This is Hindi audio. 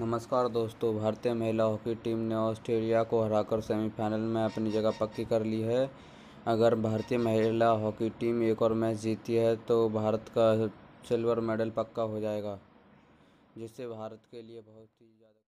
नमस्कार दोस्तों भारतीय महिला हॉकी टीम ने ऑस्ट्रेलिया को हराकर सेमीफाइनल में अपनी जगह पक्की कर ली है अगर भारतीय महिला हॉकी टीम एक और मैच जीती है तो भारत का सिल्वर मेडल पक्का हो जाएगा जिससे भारत के लिए बहुत ही ज़्यादा